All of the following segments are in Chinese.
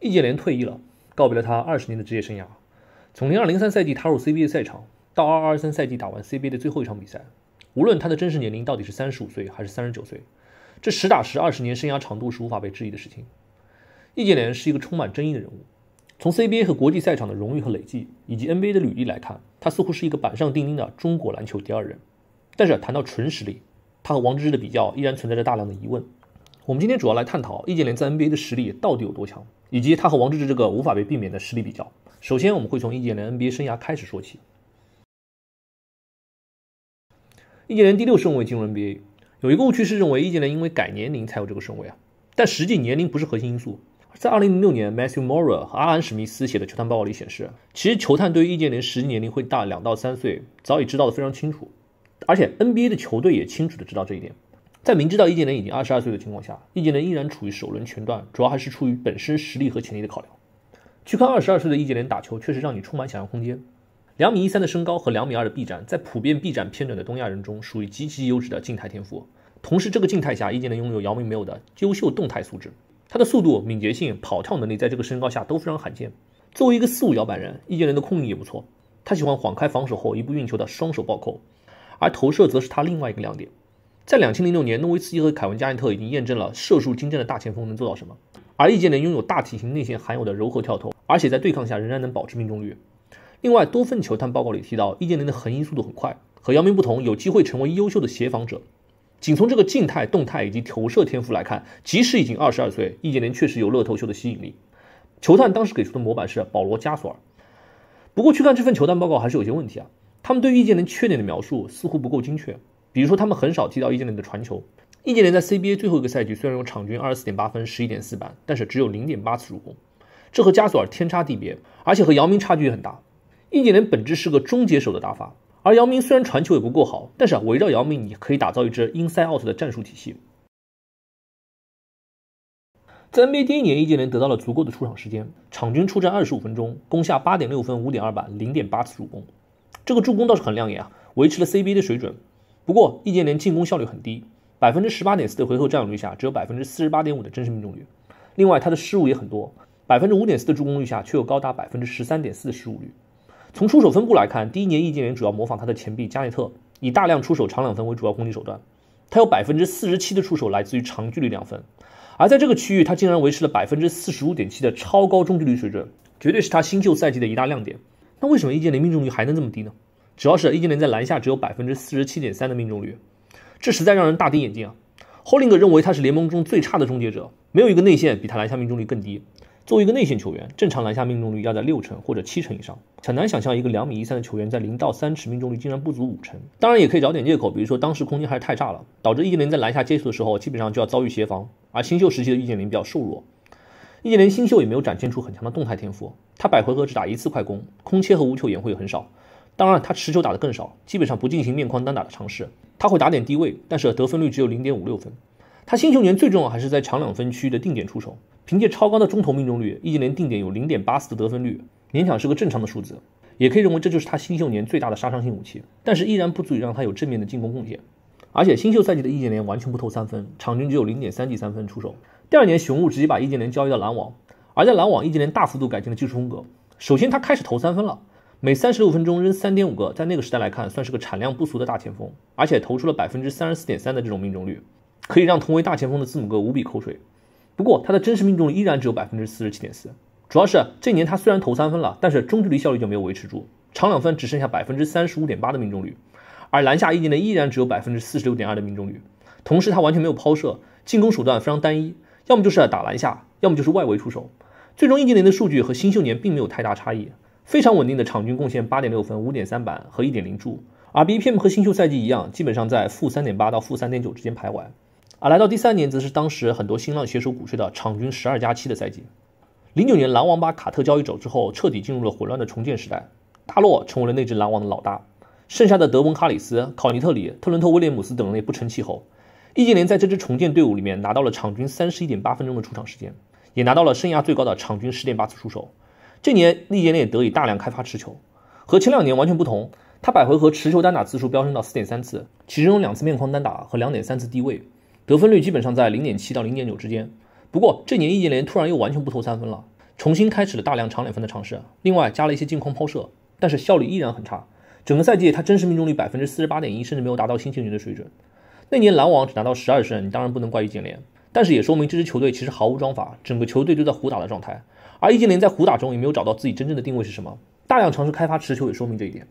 易建联退役了，告别了他二十年的职业生涯。从零二零三赛季踏入 CBA 赛场，到二二二三赛季打完 CBA 的最后一场比赛，无论他的真实年龄到底是三十五岁还是三十九岁，这实打实二十年生涯长度是无法被质疑的事情。易建联是一个充满争议的人物，从 CBA 和国际赛场的荣誉和累计，以及 NBA 的履历来看，他似乎是一个板上钉钉的中国篮球第二人。但是，谈到纯实力，他和王治郅的比较依然存在着大量的疑问。我们今天主要来探讨易建联在 NBA 的实力到底有多强，以及他和王治郅这个无法被避免的实力比较。首先，我们会从易建联 NBA 生涯开始说起。易建联第六顺位进入 NBA，有一个误区是认为易建联因为改年龄才有这个顺位啊，但实际年龄不是核心因素。在2006年 Matthew Morra 和阿安史密斯写的球探报告里显示，其实球探对于易建联实际年龄会大两到三岁，早已知道的非常清楚，而且 NBA 的球队也清楚的知道这一点。在明知道易建联已经二十二岁的情况下，易建联依然处于首轮全段，主要还是出于本身实力和潜力的考量。去看二十二岁的易建联打球，确实让你充满想象空间。两米一三的身高和两米二的臂展，在普遍臂展偏短的东亚人中，属于极其优质的静态天赋。同时，这个静态下，易建联拥有姚明没有的优秀动态素质。他的速度、敏捷性、跑跳能力，在这个身高下都非常罕见。作为一个四五摇摆人，易建联的控运也不错。他喜欢晃开防守后一步运球的双手暴扣，而投射则是他另外一个亮点。在两千零六年，诺维茨基和凯文加内特已经验证了射术精湛的大前锋能做到什么。而易建联拥有大体型内线含有的柔和跳投，而且在对抗下仍然能保持命中率。另外，多份球探报告里提到，易建联的横移速度很快，和姚明不同，有机会成为优秀的协防者。仅从这个静态、动态以及投射天赋来看，即使已经二十二岁，易建联确实有乐透秀的吸引力。球探当时给出的模板是保罗加索尔。不过，去看这份球探报告还是有些问题啊，他们对易建联缺点的描述似乎不够精确。比如说他们很少提到易建联的传球，易建联在 CBA 最后一个赛季虽然有场均二十四点八分十一点四板，但是只有零点八次助攻，这和加索尔天差地别，而且和姚明差距也很大。易建联本质是个终结手的打法，而姚明虽然传球也不够好，但是啊围绕姚明你可以打造一支 inside out 的战术体系。在 NBA 第一年，易建联得到了足够的出场时间，场均出战二十五分钟，攻下八点六分五点二板零点八次助攻，这个助攻倒是很亮眼啊，维持了 CBA 的水准。不过，易建联进攻效率很低，百分之十八点四的回合占有率下，只有百分之四十八点五的真实命中率。另外，他的失误也很多，百分之五点四的助攻率下，却有高达百分之十三点四的失误率。从出手分布来看，第一年易建联主要模仿他的前臂加内特，以大量出手长两分为主要攻击手段。他有百分之四十七的出手来自于长距离两分，而在这个区域，他竟然维持了百分之四十五点七的超高中距离水准，绝对是他新秀赛季的一大亮点。那为什么易建联命中率还能这么低呢？主要是易建联在篮下只有百分之四十七点三的命中率，这实在让人大跌眼镜啊！Holling 认为他是联盟中最差的终结者，没有一个内线比他篮下命中率更低。作为一个内线球员，正常篮下命中率要在六成或者七成以上，很难想象一个两米一三的球员在零到三尺命中率竟然不足五成。当然，也可以找点借口，比如说当时空间还是太差了，导致易建联在篮下接触的时候基本上就要遭遇协防，而新秀时期的易建联比较瘦弱，易建联新秀也没有展现出很强的动态天赋，他百回合只打一次快攻，空切和无球掩护很少。当然，他持球打得更少，基本上不进行面框单打的尝试。他会打点低位，但是得分率只有零点五六分。他新秀年最重要还是在长两分区的定点出手，凭借超高的中投命中率，易建联定点有零点八四的得分率，勉强是个正常的数字。也可以认为这就是他新秀年最大的杀伤性武器，但是依然不足以让他有正面的进攻贡献。而且新秀赛季的易建联完全不投三分，场均只有零点三记三分出手。第二年，雄鹿直接把易建联交易到篮网，而在篮网，易建联大幅度改进了技术风格。首先，他开始投三分了。每三十五分钟扔三点五个，在那个时代来看算是个产量不俗的大前锋，而且投出了百分之三十四点三的这种命中率，可以让同为大前锋的字母哥无比口水。不过他的真实命中率依然只有百分之四十七点四，主要是这年他虽然投三分了，但是中距离效率就没有维持住，长两分只剩下百分之三十五点八的命中率，而篮下易建联依然只有百分之四十六点二的命中率，同时他完全没有抛射，进攻手段非常单一，要么就是打篮下，要么就是外围出手，最终易建联的数据和新秀年并没有太大差异。非常稳定的场均贡献八点六分、五点三板和一点零助，而 BPM 和新秀赛季一样，基本上在负三点八到负三点九之间徘徊。而来到第三年，则是当时很多新浪携手鼓吹的场均十二加七的赛季。零九年，篮网把卡特交易走之后，彻底进入了混乱的重建时代，大洛成为了那支篮网的老大，剩下的德文·哈里斯、考尼特里、特伦特·威廉姆斯等人也不成气候。易建联在这支重建队伍里面拿到了场均三十一点八分钟的出场时间，也拿到了生涯最高的场均十点八次出手。这年易建联也得以大量开发持球，和前两年完全不同。他百回合持球单打次数飙升到四点三次，其中两次面框单打和两点三次低位，得分率基本上在零点七到零点九之间。不过这年易建联突然又完全不投三分了，重新开始了大量长两分的尝试，另外加了一些近框抛射，但是效率依然很差。整个赛季他真实命中率百分之四十八点一，甚至没有达到新秀年的水准。那年篮网只拿到十二胜，你当然不能怪易建联，但是也说明这支球队其实毫无章法，整个球队都在胡打的状态。而易建联在胡打中也没有找到自己真正的定位是什么，大量尝试开发持球也说明这一点。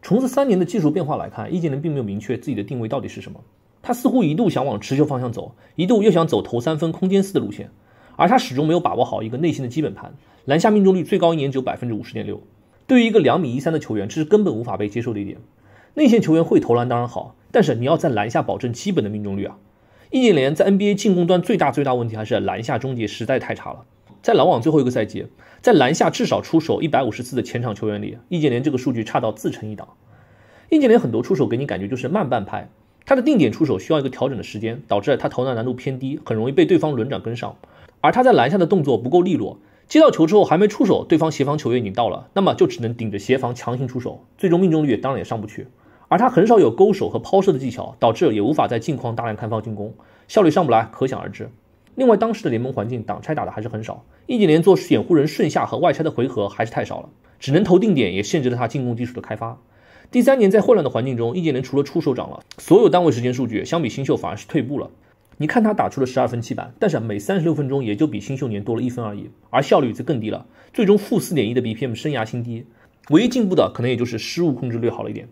从这三年的技术变化来看，易建联并没有明确自己的定位到底是什么。他似乎一度想往持球方向走，一度又想走投三分空间四的路线，而他始终没有把握好一个内心的基本盘。篮下命中率最高一年只有百分之五十点六，对于一个两米一三的球员，这是根本无法被接受的一点。内线球员会投篮当然好，但是你要在篮下保证基本的命中率啊。易建联在 NBA 进攻端最大最大问题还是篮下终结实在太差了。在篮网最后一个赛季，在篮下至少出手一百五十次的前场球员里，易建联这个数据差到自成一档。易建联很多出手给你感觉就是慢半拍，他的定点出手需要一个调整的时间，导致他投篮难度偏低，很容易被对方轮转跟上。而他在篮下的动作不够利落，接到球之后还没出手，对方协防球员已经到了，那么就只能顶着协防强行出手，最终命中率当然也上不去。而他很少有勾手和抛射的技巧，导致也无法在近况大量开放进攻，效率上不来，可想而知。另外，当时的联盟环境挡拆打的还是很少，易建联做掩护人顺下和外拆的回合还是太少了，只能投定点，也限制了他进攻技术的开发。第三年在混乱的环境中，易建联除了出手涨了，所有单位时间数据相比新秀反而是退步了。你看他打出了十二分七板，但是每三十六分钟也就比新秀年多了一分而已，而效率则更低了，最终负四点一的 BPM 生涯新低。唯一进步的可能也就是失误控制略好了一点。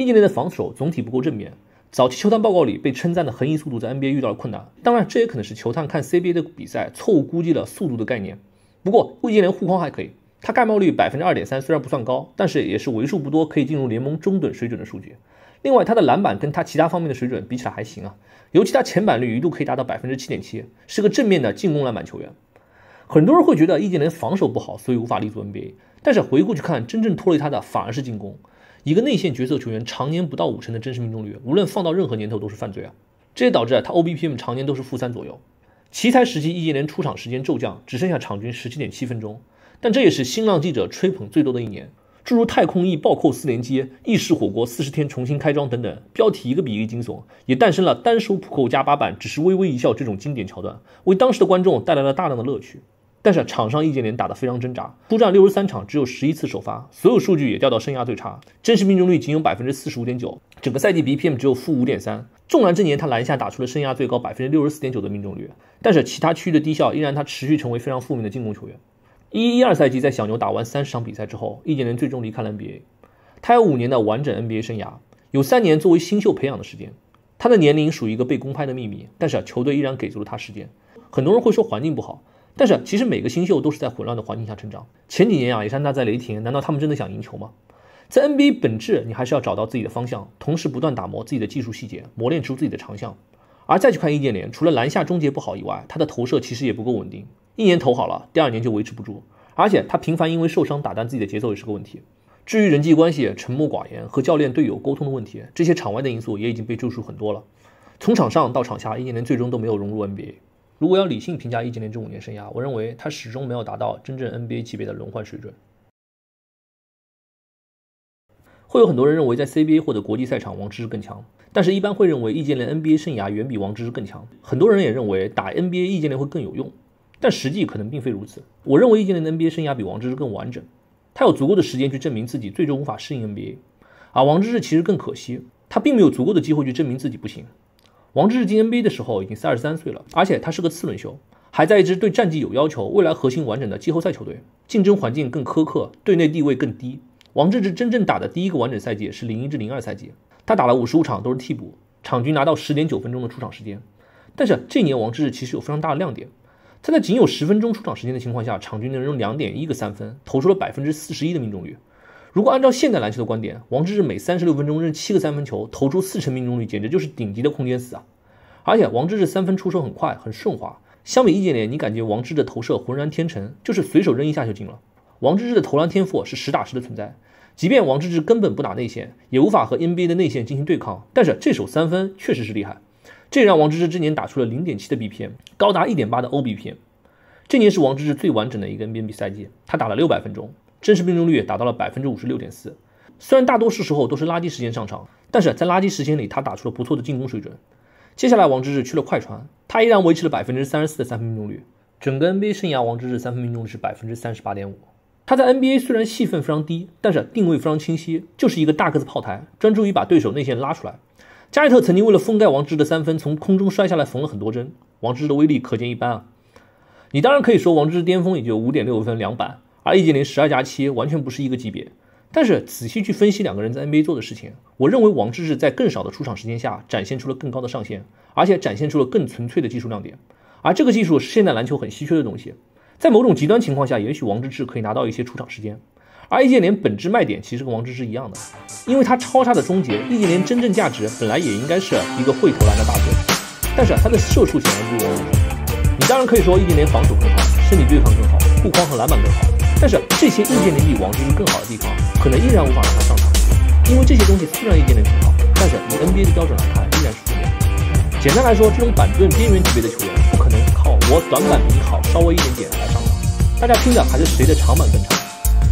易建联的防守总体不够正面，早期球探报告里被称赞的横移速度在 NBA 遇到了困难。当然，这也可能是球探看 CBA 的比赛错误估计了速度的概念。不过，易建联护框还可以，他盖帽率百分之二点三虽然不算高，但是也是为数不多可以进入联盟中等水准的数据。另外，他的篮板跟他其他方面的水准比起来还行啊，尤其他前板率一度可以达到百分之七点七，是个正面的进攻篮板球员。很多人会觉得易建联防守不好，所以无法立足 NBA，但是回过去看，真正拖累他的反而是进攻。一个内线角色球员常年不到五成的真实命中率，无论放到任何年头都是犯罪啊！这也导致啊他 O B P M 常年都是负三左右。奇才时期易建联出场时间骤降，只剩下场均十七点七分钟。但这也是新浪记者吹捧最多的一年，诸如太空翼暴扣四连击、意式火锅四十天重新开装等等，标题一个比一个惊悚，也诞生了单手普扣加八板只是微微一笑这种经典桥段，为当时的观众带来了大量的乐趣。但是场上易建联打得非常挣扎，出战六十三场只有十一次首发，所有数据也掉到生涯最差，真实命中率仅有百分之四十五点九，整个赛季 BPM 只有负五点三。纵然这年他篮下打出了生涯最高百分之六十四点九的命中率，但是其他区域的低效依然他持续成为非常负面的进攻球员。一一二赛季在小牛打完三十场比赛之后，易建联最终离开了 NBA。他有五年的完整 NBA 生涯，有三年作为新秀培养的时间。他的年龄属于一个被公开的秘密，但是啊球队依然给足了他时间。很多人会说环境不好。但是其实每个新秀都是在混乱的环境下成长。前几年啊，历山大在雷霆，难道他们真的想赢球吗？在 NBA 本质，你还是要找到自己的方向，同时不断打磨自己的技术细节，磨练出自己的长项。而再去看易建联，除了篮下终结不好以外，他的投射其实也不够稳定，一年投好了，第二年就维持不住。而且他频繁因为受伤打断自己的节奏也是个问题。至于人际关系、沉默寡言和教练队友沟通的问题，这些场外的因素也已经被注赎很多了。从场上到场下，易建联最终都没有融入 NBA。如果要理性评价易建联这五年生涯，我认为他始终没有达到真正 NBA 级别的轮换水准。会有很多人认为在 CBA 或者国际赛场王治郅更强，但是一般会认为易建联 NBA 生涯远比王治郅更强。很多人也认为打 NBA 易建联会更有用，但实际可能并非如此。我认为易建联的 NBA 生涯比王治郅更完整，他有足够的时间去证明自己最终无法适应 NBA，而王治郅其实更可惜，他并没有足够的机会去证明自己不行。王治郅进 NBA 的时候已经三十三岁了，而且他是个次轮秀，还在一支对战绩有要求、未来核心完整的季后赛球队，竞争环境更苛刻，队内地位更低。王治郅真正打的第一个完整赛季是零一至零二赛季，他打了五十五场都是替补，场均拿到十点九分钟的出场时间。但是这年王治郅其实有非常大的亮点，他在仅有十分钟出场时间的情况下，场均能扔两点一个三分，投出了百分之四十一的命中率。如果按照现代篮球的观点，王治郅每三十六分钟扔七个三分球，投出四成命中率，简直就是顶级的空间死啊！而且王治郅三分出手很快，很顺滑。相比易建联，你感觉王治郅的投射浑然天成，就是随手扔一下就进了。王治郅的投篮天赋是实打实的存在，即便王治郅根本不打内线，也无法和 NBA 的内线进行对抗。但是这手三分确实是厉害，这也让王治郅之年打出了零点七的 BPM，高达一点八的 OBPM。这年是王治郅最完整的一个 NBA 赛季，他打了六百分钟。真实命中率达到了百分之五十六点四。虽然大多数时候都是垃圾时间上场，但是在垃圾时间里他打出了不错的进攻水准。接下来王治郅去了快船，他依然维持了百分之三十四的三分命中率。整个 NBA 生涯，王治郅三分命中率是百分之三十八点五。他在 NBA 虽然戏份非常低，但是定位非常清晰，就是一个大个子炮台，专注于把对手内线拉出来。加内特曾经为了封盖王治郅的三分，从空中摔下来缝了很多针，王治郅的威力可见一斑啊！你当然可以说王治郅巅峰也就五点六分两板。而易建联十二加七完全不是一个级别，但是仔细去分析两个人在 NBA 做的事情，我认为王治郅在更少的出场时间下展现出了更高的上限，而且展现出了更纯粹的技术亮点。而这个技术是现代篮球很稀缺的东西。在某种极端情况下，也许王治郅可以拿到一些出场时间。而易建联本质卖点其实跟王治郅一样的，因为他超差的终结。易建联真正价值本来也应该是一个会投篮的大哥，但是他的射术显然不如王治郅。你当然可以说易建联防守更好，身体对抗更好，护框和篮板更好。但是这些易建联比王治郅更好的地方，可能依然无法让他上场，因为这些东西虽然易建联好，但是以 NBA 的标准来看依然是不行。简单来说，这种板凳边缘级别的球员，不可能靠我短板比你好稍微一点点来上场，大家拼的还是谁的长板更长。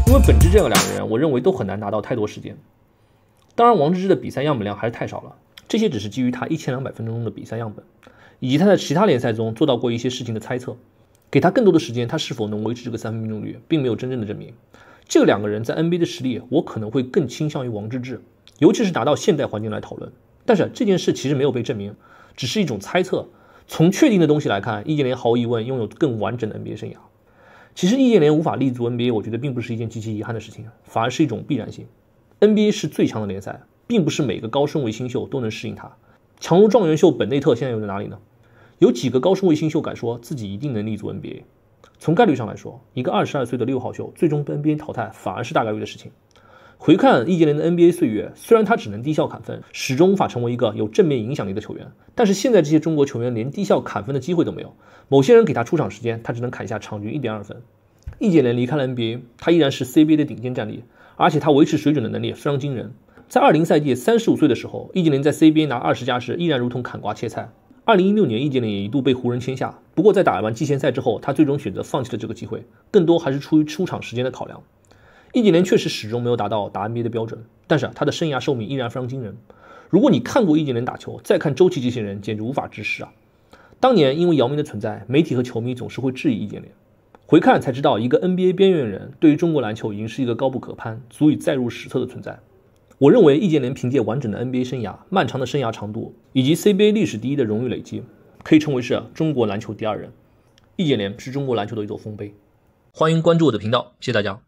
因为本质这样两个人，我认为都很难拿到太多时间。当然，王治郅的比赛样本量还是太少了，这些只是基于他一千两百分钟的比赛样本，以及他在其他联赛中做到过一些事情的猜测。给他更多的时间，他是否能维持这个三分命中率，并没有真正的证明。这两个人在 NBA 的实力，我可能会更倾向于王治郅，尤其是拿到现代环境来讨论。但是这件事其实没有被证明，只是一种猜测。从确定的东西来看，易建联毫无疑问拥有更完整的 NBA 生涯。其实易建联无法立足 NBA，我觉得并不是一件极其遗憾的事情反而是一种必然性。NBA 是最强的联赛，并不是每个高顺位新秀都能适应它。强如状元秀本内特，现在又在哪里呢？有几个高顺位新秀敢说自己一定能立足 NBA？从概率上来说，一个二十二岁的六号秀最终被 NBA 淘汰，反而是大概率的事情。回看易建联的 NBA 岁月，虽然他只能低效砍分，始终无法成为一个有正面影响力的球员，但是现在这些中国球员连低效砍分的机会都没有。某些人给他出场时间，他只能砍下场均一点二分。易建联离开了 NBA，他依然是 CBA 的顶尖战力，而且他维持水准的能力非常惊人。在二零赛季三十五岁的时候，易建联在 CBA 拿二十加时，依然如同砍瓜切菜。二零一六年，易建联也一度被湖人签下，不过在打完季前赛之后，他最终选择放弃了这个机会，更多还是出于出场时间的考量。易建联确实始终没有达到打 NBA 的标准，但是啊，他的生涯寿命依然非常惊人。如果你看过易建联打球，再看周琦这些人，简直无法直视啊！当年因为姚明的存在，媒体和球迷总是会质疑易建联，回看才知道，一个 NBA 边缘人，对于中国篮球已经是一个高不可攀、足以载入史册的存在。我认为易建联凭借完整的 NBA 生涯、漫长的生涯长度以及 CBA 历史第一的荣誉累积，可以称为是中国篮球第二人。易建联是中国篮球的一座丰碑。欢迎关注我的频道，谢谢大家。